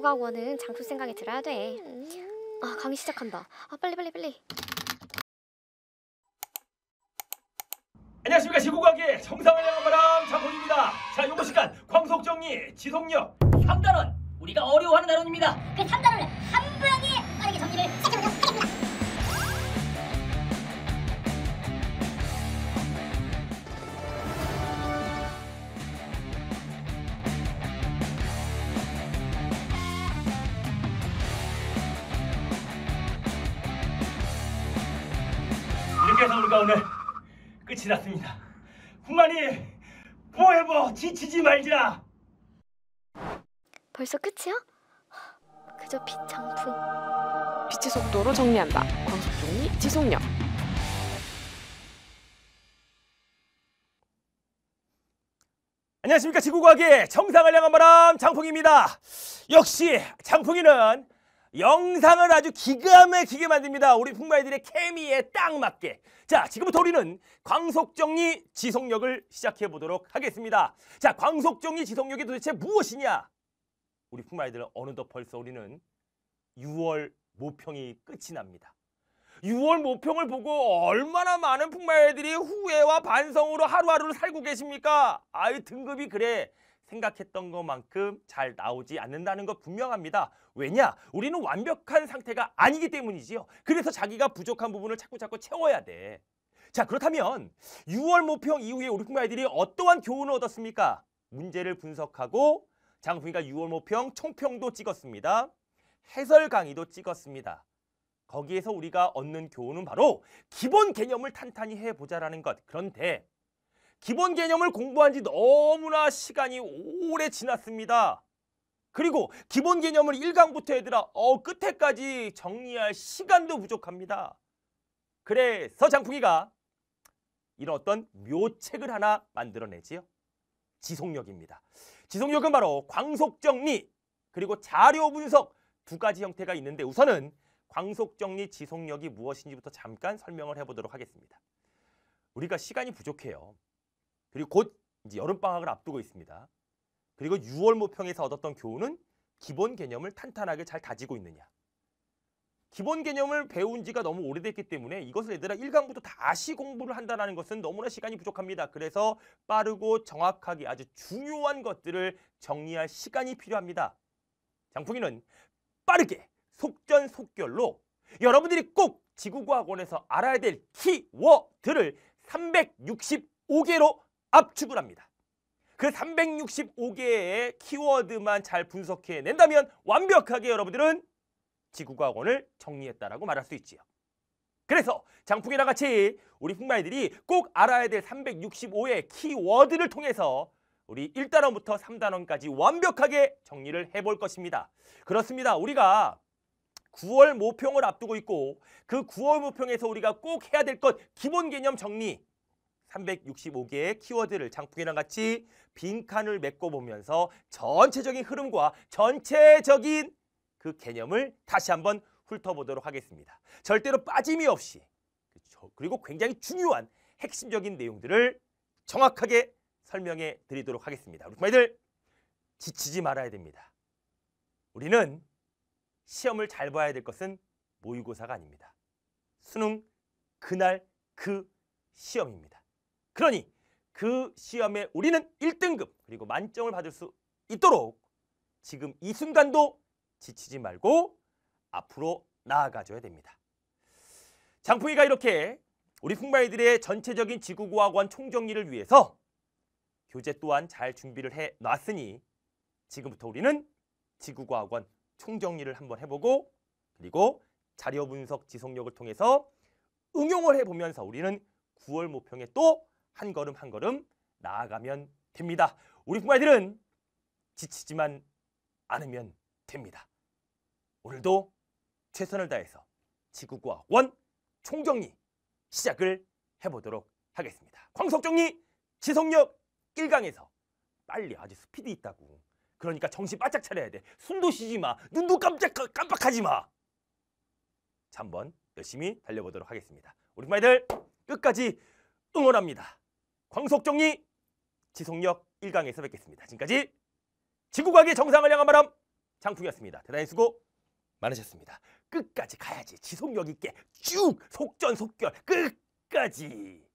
무가원는 장수 생각이 들어야 돼. 아 강의 시작한다. 아 빨리 빨리 빨리. 안녕하십니까 지구과학의 정상을 향한 바람 장훈입니다. 자 요번 시간 광속정리 지속력 3단원 우리가 어려워하는 단원입니다. 그 3단원을 한 방에 여기에서 우리가 오늘 끝이 났습니다. 훈만이 포에버 지치지 말자. 벌써 끝이야? 그저 빛 장풍. 빛의 속도로 정리한다. 광속 정리 지속력. 안녕하십니까 지구과학의 정상을 향한 바람 장풍입니다. 역시 장풍이는 영상을 아주 기가 막히게 만듭니다. 우리 풍마이들의 케미에 딱 맞게. 자, 지금부터 우리는 광속정리 지속력을 시작해 보도록 하겠습니다. 자, 광속정리 지속력이 도대체 무엇이냐? 우리 풍마이들은 어느덧 벌써 우리는 6월 모평이 끝이 납니다. 6월 모평을 보고 얼마나 많은 풍마애들이 후회와 반성으로 하루하루를 살고 계십니까? 아유 등급이 그래. 생각했던 것만큼 잘 나오지 않는다는 것 분명합니다. 왜냐? 우리는 완벽한 상태가 아니기 때문이지요. 그래서 자기가 부족한 부분을 자꾸자꾸 채워야 돼. 자 그렇다면 6월 모평 이후에 우리 국민 아이들이 어떠한 교훈을 얻었습니까? 문제를 분석하고 장부이가 6월 모평 총평도 찍었습니다. 해설 강의도 찍었습니다. 거기에서 우리가 얻는 교훈은 바로 기본 개념을 탄탄히 해보자라는 것. 그런데 기본 개념을 공부한 지 너무나 시간이 오래 지났습니다. 그리고 기본 개념을 1강부터 얘들아 어 끝에까지 정리할 시간도 부족합니다. 그래서 장풍이가 이런 어떤 묘책을 하나 만들어내지요. 지속력입니다. 지속력은 바로 광속정리 그리고 자료 분석 두 가지 형태가 있는데 우선은 광속정리 지속력이 무엇인지부터 잠깐 설명을 해보도록 하겠습니다. 우리가 시간이 부족해요. 그리고 곧 이제 여름방학을 앞두고 있습니다. 그리고 6월 모평에서 얻었던 교훈은 기본 개념을 탄탄하게 잘 다지고 있느냐. 기본 개념을 배운 지가 너무 오래됐기 때문에 이것을 얘들아 1강부터 다시 공부를 한다는 것은 너무나 시간이 부족합니다. 그래서 빠르고 정확하게 아주 중요한 것들을 정리할 시간이 필요합니다. 장풍이는 빠르게 속전속결로 여러분들이 꼭 지구과학원에서 알아야 될 키워드를 365개로 압축을 합니다. 그 365개의 키워드만 잘 분석해낸다면 완벽하게 여러분들은 지구과학원을 정리했다라고 말할 수 있지요. 그래서 장풍이랑 같이 우리 풍마이들이 꼭 알아야 될 365의 키워드를 통해서 우리 1단원부터 3단원까지 완벽하게 정리를 해볼 것입니다. 그렇습니다. 우리가 9월 모평을 앞두고 있고 그 9월 모평에서 우리가 꼭 해야 될 것 기본 개념 정리 365개의 키워드를 장풍이랑 같이 빈칸을 메꿔보면서 전체적인 흐름과 전체적인 그 개념을 다시 한번 훑어보도록 하겠습니다. 절대로 빠짐이 없이 그리고 굉장히 중요한 핵심적인 내용들을 정확하게 설명해 드리도록 하겠습니다. 우리 부이들 지치지 말아야 됩니다. 우리는 시험을 잘 봐야 될 것은 모의고사가 아닙니다. 수능 그날 그 시험입니다. 그러니 그 시험에 우리는 1등급 그리고 만점을 받을 수 있도록 지금 이 순간도 지치지 말고 앞으로 나아가줘야 됩니다. 장풍이가 이렇게 우리 풍마이들의 전체적인 지구과학원 총정리를 위해서 교재 또한 잘 준비를 해놨으니 지금부터 우리는 지구과학원 총정리를 한번 해보고 그리고 자료 분석 지속력을 통해서 응용을 해보면서 우리는 9월 모평에 또한 걸음 한 걸음 나아가면 됩니다. 우리 부모님들은 지치지만 않으면 됩니다. 오늘도 최선을 다해서 지구과 원 총정리 시작을 해보도록 하겠습니다. 광석정리 지속력 1강에서 빨리 아주 스피드 있다고 그러니까 정신 바짝 차려야 돼. 숨도 쉬지 마. 눈도 깜짝 깜빡하지 마. 자, 한번 열심히 달려보도록 하겠습니다. 우리 마이들 끝까지 응원합니다. 광속정리 지속력 1강에서 뵙겠습니다. 지금까지 지구과학의 정상을 향한 바람 장풍이었습니다. 대단히 수고 많으셨습니다. 끝까지 가야지 지속력 있게 쭉 속전속결 끝까지